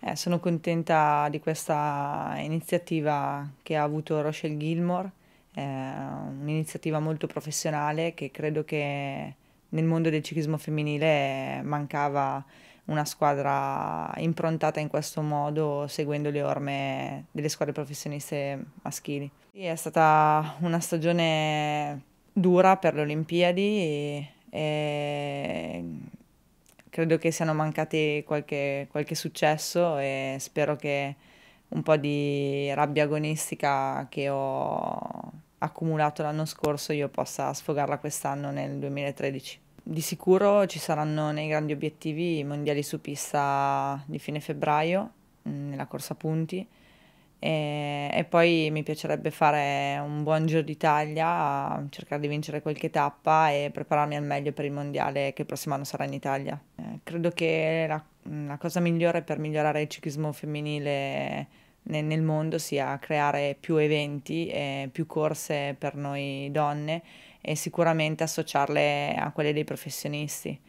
Eh, sono contenta di questa iniziativa che ha avuto Rochelle Gilmore, eh, un'iniziativa molto professionale che credo che nel mondo del ciclismo femminile mancava una squadra improntata in questo modo, seguendo le orme delle squadre professioniste maschili. è stata una stagione dura per le Olimpiadi e, e credo che siano mancati qualche, qualche successo e spero che un po' di rabbia agonistica che ho accumulato l'anno scorso io possa sfogarla quest'anno nel 2013. Di sicuro ci saranno nei grandi obiettivi i mondiali su pista di fine febbraio, mm, nella corsa punti, e, e poi mi piacerebbe fare un buon Giro d'Italia, cercare di vincere qualche tappa e prepararmi al meglio per il mondiale che il prossimo anno sarà in Italia credo che la, la, cosa migliore per migliorare il ciclismo femminile nel, nel mondo sia creare più eventi e più corse per noi donne e sicuramente associarle a quelle dei professionisti.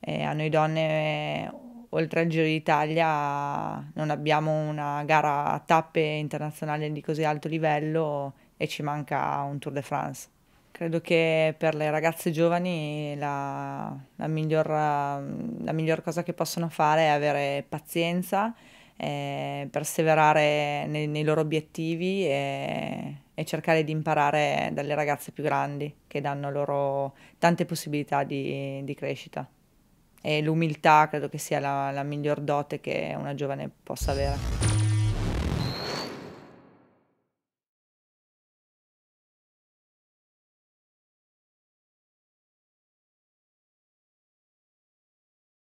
E a noi donne, oltre al Giro d'Italia, non abbiamo una gara a tappe internazionale di così alto livello e ci manca un Tour de France. Credo che per le ragazze giovani la, la, miglior, la miglior, cosa che possono fare è avere pazienza, eh, perseverare nei, nei, loro obiettivi e, e, cercare di imparare dalle ragazze più grandi che danno loro tante possibilità di, di crescita. E l'umiltà credo che sia la, la miglior dote che una giovane possa avere.